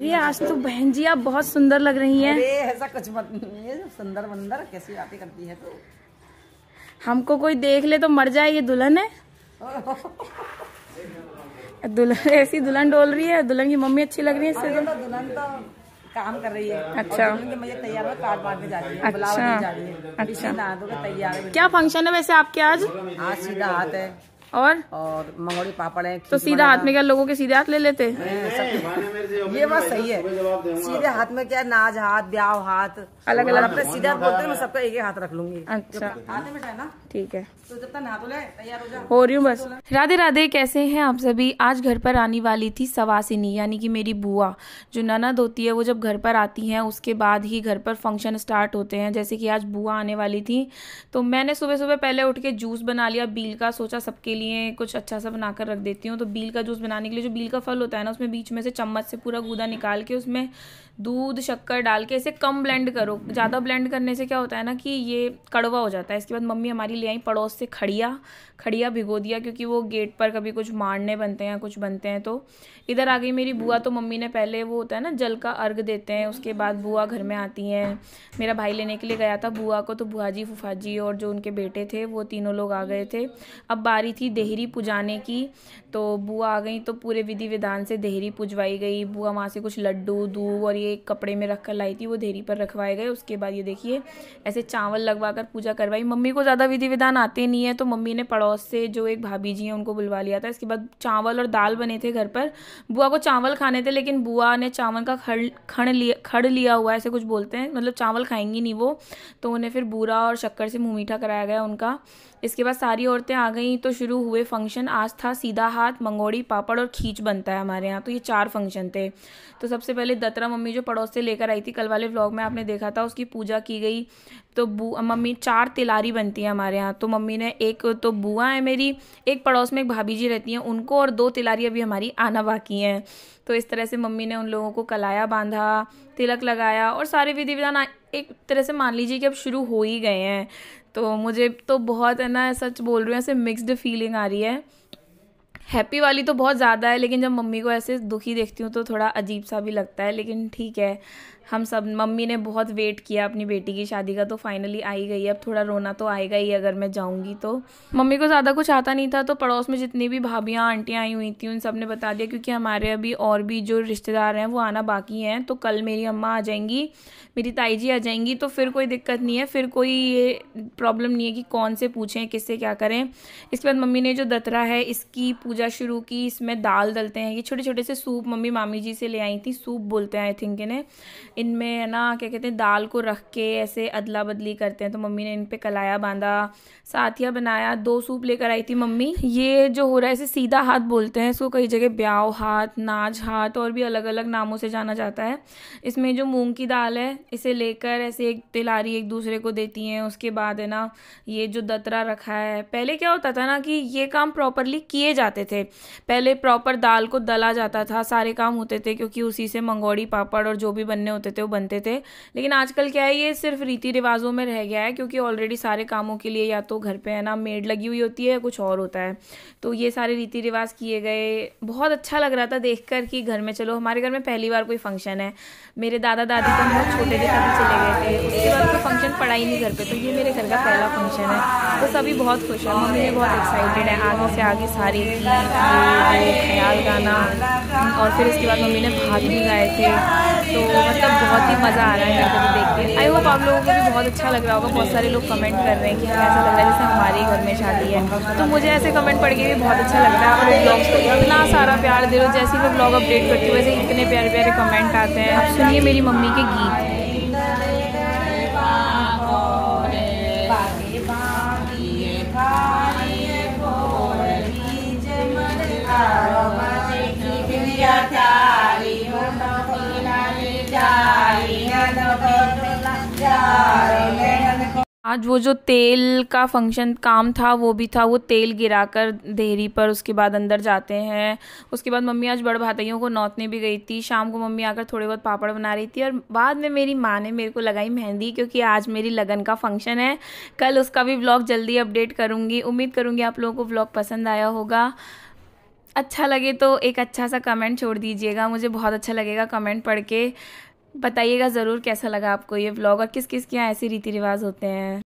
अरे आज तो बहन जी आप बहुत सुंदर लग रही हैं। अरे ऐसा कुछ मत नहीं सुंदर बंदर कैसी बातें करती है तो? हमको कोई देख ले तो मर जाए ये दुल्हन है दुल्हन ऐसी दुल्हन डोल रही है दुल्हन की मम्मी अच्छी लग रही है तो।, तो दुल्हन तो काम कर रही है अच्छा तैयार है कार्ड बांटने जा रही है अच्छा जा रही है अच्छा तैयार क्या फंक्शन है वैसे आपके आज आज सीधा हाथ है और और मंगोड़ी पापड़ है तो सीधा हाथ में क्या लोगों के सीधे हाथ ले लेते ये बात सही है सीधे हाथ में क्या नाज हाथ ब्याह हाथ अलग अलग अपने हाँ, सीधे हाथ हाँ, बोलते मैं हाँ। सबका एक ही हाथ रख लूंगी अच्छा हाथ में ना ठीक है तो जब तक नहा ले तैयार हो हो रही हूँ बस राधे राधे कैसे हैं आप सभी आज घर पर आने वाली थी सवासिनी यानी कि मेरी बुआ जो ननद होती है वो जब घर पर आती हैं उसके बाद ही घर पर फंक्शन स्टार्ट होते हैं जैसे कि आज बुआ आने वाली थी तो मैंने सुबह सुबह पहले उठ के जूस बना लिया बील का सोचा सबके लिए कुछ अच्छा सा बना कर रख देती हूँ तो बील का जूस बनाने के लिए जो बील का फल होता है ना उसमें बीच में से चम्मच से पूरा गूदा निकाल के उसमें दूध शक्कर डाल के इसे कम ब्लेंड करो ज़्यादा ब्लेंड करने से क्या होता है ना कि ये कड़वा हो जाता है इसके बाद मम्मी हमारी ले आई पड़ोस से खड़िया खड़िया भिगो दिया क्योंकि वो गेट पर कभी कुछ मारने बनते हैं कुछ बनते हैं तो इधर आ गई मेरी बुआ तो मम्मी ने पहले वो होता है ना जल का अर्घ देते हैं उसके बाद बुआ घर में आती हैं मेरा भाई लेने के लिए गया था बुआ को तो बुआ जी फुफा जी और जो उनके बेटे थे वो तीनों लोग आ गए थे अब बारी थी की देहरी पुजाने की तो बुआ आ गई तो पूरे विधि विधान से देहरी पुजवाई गई बुआ वहाँ से कुछ लड्डू दूध और ये कपड़े में रख कर लाई थी वो देहरी पर रखवाए गए उसके बाद ये देखिए ऐसे चावल लगवा कर पूजा करवाई मम्मी को ज़्यादा विधि विधान आते नहीं है तो मम्मी ने पड़ोस से जो एक भाभी जी हैं उनको बुलवा लिया था इसके बाद चावल और दाल बने थे घर पर बुआ को चावल खाने थे लेकिन बुआ ने चावल का खड़ खड़ लिया खड़ लिया हुआ ऐसे कुछ बोलते हैं मतलब चावल खाएंगी नहीं वो तो उन्हें फिर बुरा और शक्कर से मुँह मीठा कराया गया उनका इसके बाद सारी औरतें आ गई तो शुरू हुए फंक्शन आज था सीधा हाथ मंगोड़ी पापड़ और खींच बनता है हमारे यहाँ तो ये चार फंक्शन थे तो सबसे पहले दतरा मम्मी जो पड़ोस से लेकर आई थी कल वाले व्लॉग में आपने देखा था उसकी पूजा की गई तो बू मम्मी चार तिलारी बनती है हमारे यहाँ तो मम्मी ने एक तो बुआ है मेरी एक पड़ोस में एक भाभी जी रहती हैं उनको और दो तिलारी अभी हमारी आना बाकी हैं तो इस तरह से मम्मी ने उन लोगों को कलाया बांधा तिलक लगाया और सारे विधि विधान एक तरह से मान लीजिए कि अब शुरू हो ही गए हैं तो मुझे तो बहुत है ना सच बोल रही हूँ ऐसे मिक्सड फीलिंग आ रही है हैप्पी वाली तो बहुत ज़्यादा है लेकिन जब मम्मी को ऐसे दुखी देखती हूँ तो थोड़ा अजीब सा भी लगता है लेकिन ठीक है हम सब मम्मी ने बहुत वेट किया अपनी बेटी की शादी का तो फाइनली आई गई अब थोड़ा रोना तो आएगा ही अगर मैं जाऊँगी तो मम्मी को ज़्यादा कुछ आता नहीं था तो पड़ोस में जितनी भी भाभियाँ आंटियाँ आई हुई थी उन सब ने बता दिया क्योंकि हमारे अभी और भी जो रिश्तेदार हैं वो आना बाकी हैं तो कल मेरी अम्मा आ जाएंगी मेरी ताई जी आ जाएंगी तो फिर कोई दिक्कत नहीं है फिर कोई ये प्रॉब्लम नहीं है कि कौन से पूछें किससे क्या करें इसके बाद मम्मी ने जो दतरा है इसकी पूजा शुरू की इसमें दाल दलते हैं ये छोटे छोटे से सूप मम्मी मामी जी से ले आई थी सूप बोलते हैं आई थिंक इन्हें इनमें है ना क्या कहते हैं दाल को रख के ऐसे अदला बदली करते हैं तो मम्मी ने इन पर कलाया बांधा साथिया बनाया दो सूप लेकर आई थी मम्मी ये जो हो रहा है इसे सीधा हाथ बोलते हैं इसको कई जगह ब्याव हाथ नाज हाथ और भी अलग अलग नामों से जाना जाता है इसमें जो मूँग की दाल है इसे लेकर ऐसे एक तिलारी एक दूसरे को देती हैं उसके बाद है ना ये जो दतरा रखा है पहले क्या होता था ना कि ये काम प्रॉपरली किए जाते थे पहले प्रॉपर दाल को दला जाता था सारे काम होते थे क्योंकि उसी से मंगोड़ी पापड़ और जो भी बनने होते होते थे वो बनते थे लेकिन आजकल क्या है ये सिर्फ रीति रिवाजों में रह गया है क्योंकि ऑलरेडी सारे कामों के लिए या तो घर पे है ना मेड लगी हुई होती है या कुछ और होता है तो ये सारे रीति रिवाज किए गए बहुत अच्छा लग रहा था देख कर कि घर में चलो हमारे घर में पहली बार कोई फंक्शन है मेरे दादा दादी तो बहुत छोटे थे तभी चले गए थे उसके बाद कोई फंक्शन पड़ा ही नहीं घर पर तो ये मेरे घर का पहला फंक्शन है तो सभी बहुत खुश है मम्मी भी बहुत एक्साइटेड है आगे से आगे सारी ख्याल गाना और फिर उसके बाद मम्मी ने भाग भी गाए थे तो मतलब बहुत ही मज़ा आ रहा है मेरे को देख के आई होप आप लोगों को भी बहुत अच्छा लग रहा होगा बहुत सारे लोग कमेंट कर रहे हैं कि ऐसा लग रहा है जैसे हमारे घर में शादी है तो मुझे ऐसे कमेंट पढ़ के भी बहुत अच्छा लग रहा है और ब्लॉग्स को इतना सारा प्यार दे रहे हो जैसे मैं ब्लॉग अपडेट करती हूँ वैसे इतने प्यारे प्यारे कमेंट आते हैं सुनिए मेरी मम्मी के गीत आज वो जो तेल का फंक्शन काम था वो भी था वो तेल गिरा कर देहरी पर उसके बाद अंदर जाते हैं उसके बाद मम्मी आज बड़ भाताइयों को नौतने भी गई थी शाम को मम्मी आकर थोड़े बहुत पापड़ बना रही थी और बाद में मेरी माँ ने मेरे को लगाई मेहंदी क्योंकि आज मेरी लगन का फंक्शन है कल उसका भी ब्लॉग जल्दी अपडेट करूँगी उम्मीद करूँगी आप लोगों को ब्लॉग पसंद आया होगा अच्छा लगे तो एक अच्छा सा कमेंट छोड़ दीजिएगा मुझे बहुत अच्छा लगेगा कमेंट पढ़ के बताइएगा ज़रूर कैसा लगा आपको ये ब्लॉग और किस किस के यहाँ ऐसे रीति रिवाज होते हैं